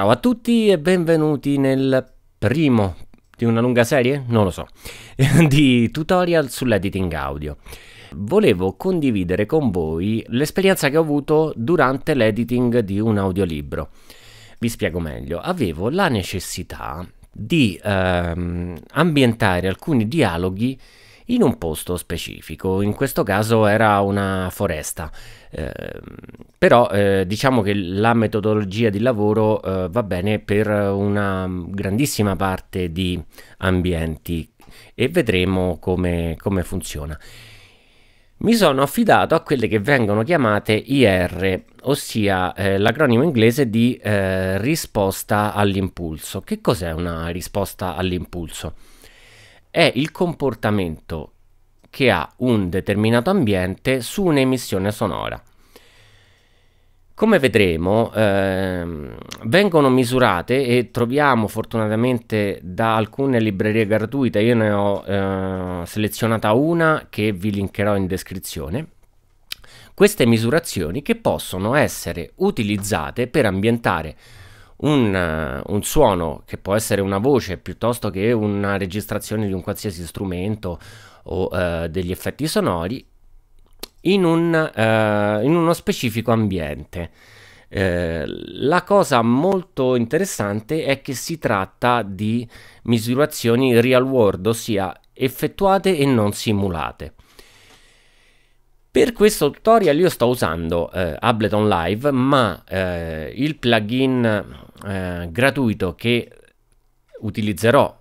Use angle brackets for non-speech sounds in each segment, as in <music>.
Ciao a tutti e benvenuti nel primo di una lunga serie, non lo so, <laughs> di tutorial sull'editing audio. Volevo condividere con voi l'esperienza che ho avuto durante l'editing di un audiolibro. Vi spiego meglio. Avevo la necessità di ehm, ambientare alcuni dialoghi in un posto specifico, in questo caso era una foresta. Eh, però eh, diciamo che la metodologia di lavoro eh, va bene per una grandissima parte di ambienti e vedremo come, come funziona. Mi sono affidato a quelle che vengono chiamate IR, ossia eh, l'acronimo inglese di eh, risposta all'impulso. Che cos'è una risposta all'impulso? è il comportamento che ha un determinato ambiente su un'emissione sonora. Come vedremo, ehm, vengono misurate e troviamo fortunatamente da alcune librerie gratuite, io ne ho eh, selezionata una che vi linkerò in descrizione, queste misurazioni che possono essere utilizzate per ambientare un, eh, un, suono che può essere una voce piuttosto che una registrazione di un qualsiasi strumento o uh, degli effetti sonori in, un, uh, in uno specifico ambiente. Uh, la cosa molto interessante è che si tratta di misurazioni real world, ossia effettuate e non simulate. Per questo tutorial io sto usando eh, Ableton Live, ma eh, il plugin eh, gratuito che utilizzerò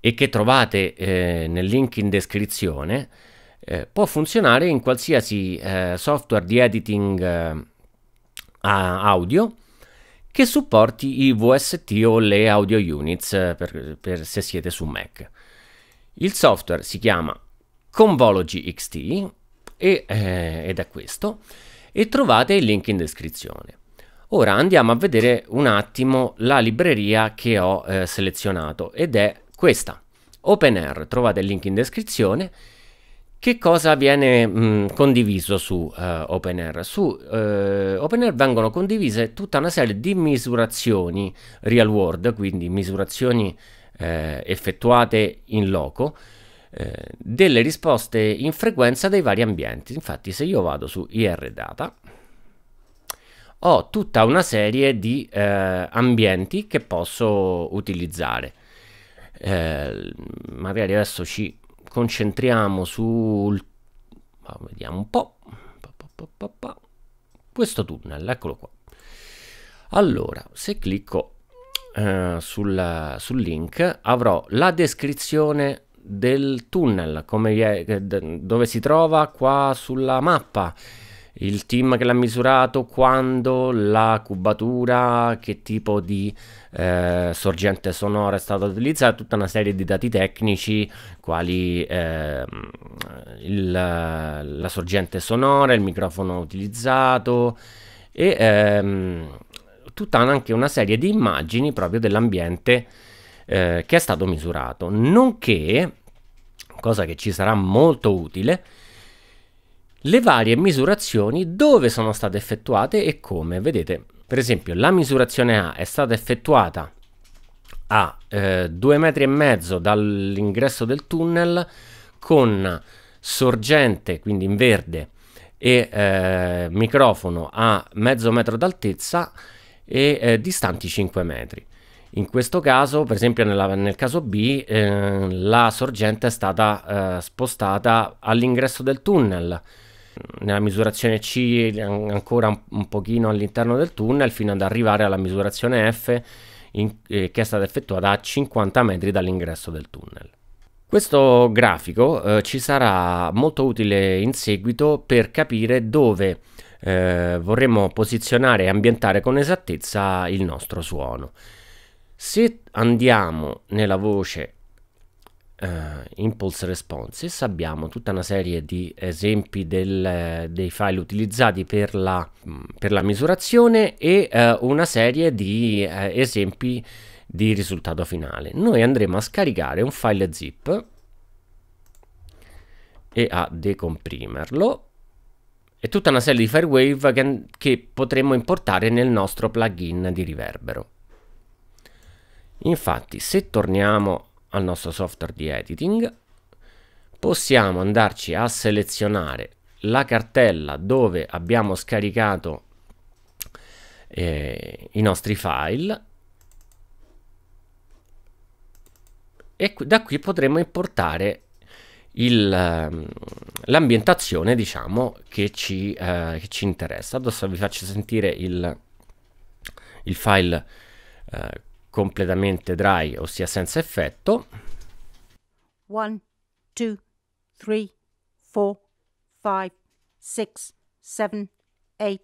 e che trovate eh, nel link in descrizione eh, può funzionare in qualsiasi eh, software di editing eh, audio che supporti i VST o le audio units eh, per, per se siete su Mac. Il software si chiama Convology XT e, eh, ed è questo e trovate il link in descrizione. Ora andiamo a vedere un attimo la libreria che ho eh, selezionato ed è questa, OpenAir, trovate il link in descrizione. Che cosa viene mh, mm, condiviso su eh, OpenAir? Su eh, OpenAir vengono condivise tutta una serie di misurazioni real world, quindi misurazioni eh, effettuate in loco, eh, delle risposte in frequenza dei vari ambienti. Infatti se io vado su IR data, ho tutta una serie di eh, ambienti che posso utilizzare. Eh, magari adesso ci concentriamo sul... Vediamo un po'. Questo tunnel, eccolo qua. Allora, se clicco eh, sul, sul link avrò la descrizione del tunnel, come, dove si trova qua sulla mappa, il team che l'ha misurato, quando, la cubatura, che tipo di eh, sorgente sonora è stata utilizzata, tutta una serie di dati tecnici quali eh, il, la sorgente sonora, il microfono utilizzato e ehm, tutta anche una serie di immagini proprio dell'ambiente eh, che è stato misurato, nonché, cosa che ci sarà molto utile, le varie misurazioni dove sono state effettuate e come. Vedete, per esempio, la misurazione A è stata effettuata a eh, due metri e mezzo dall'ingresso del tunnel con sorgente, quindi in verde, e eh, microfono a mezzo metro d'altezza e eh, distanti 5 metri. In questo caso, per esempio nella, nel caso B, eh, la sorgente è stata eh, spostata all'ingresso del tunnel, nella misurazione C ancora un, un pochino all'interno del tunnel fino ad arrivare alla misurazione F in, eh, che è stata effettuata a 50 metri dall'ingresso del tunnel. Questo grafico eh, ci sarà molto utile in seguito per capire dove eh, vorremmo posizionare e ambientare con esattezza il nostro suono. Se andiamo nella voce uh, impulse responses abbiamo tutta una serie di esempi del, dei file utilizzati per la, mm, per la misurazione e uh, una serie di uh, esempi di risultato finale. Noi andremo a scaricare un file zip e a decomprimerlo e tutta una serie di Firewave che, che potremo importare nel nostro plugin di riverbero. Infatti se torniamo al nostro software di editing, possiamo andarci a selezionare la cartella dove abbiamo scaricato eh, i nostri file e da qui potremo importare ehm, l'ambientazione diciamo che ci, eh, che ci, interessa adesso vi faccio sentire il, il file eh, completamente dry, ossia senza effetto. 1, 2, 3, 4, 5, 6, 7, 8.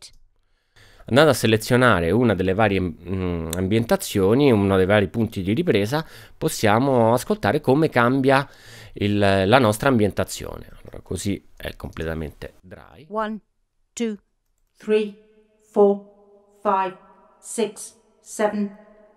Andando a selezionare una delle varie mh, mm, ambientazioni, uno dei vari punti di ripresa, possiamo ascoltare come cambia il, la nostra ambientazione. Allora, così è completamente dry. 1, 2, 3, 4, 5, 6, 7, 8.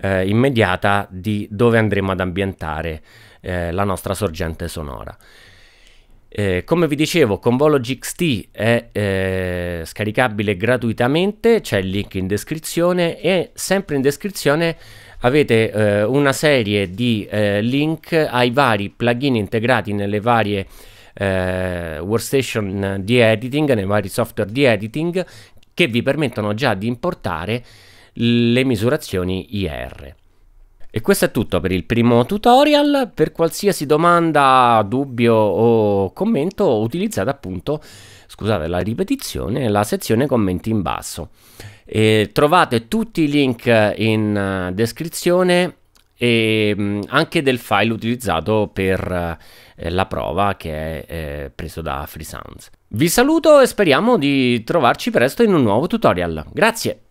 eh, immediata di dove andremo ad ambientare eh, la nostra sorgente sonora. Eh, come vi dicevo, Convolo GXT è eh, scaricabile gratuitamente, c'è il link in descrizione e sempre in descrizione avete eh, una serie di eh, link ai vari plugin integrati nelle varie eh, workstation di editing, nei vari software di editing che vi permettono già di importare le misurazioni IR. E questo è tutto per il primo tutorial, per qualsiasi domanda, dubbio o commento utilizzate appunto, scusate la ripetizione, la sezione commenti in basso. E trovate tutti i link in eh, descrizione e mm, anche del file utilizzato per eh, la prova che è eh, preso da FreeSounds. Vi saluto e speriamo di trovarci presto in un nuovo tutorial. Grazie!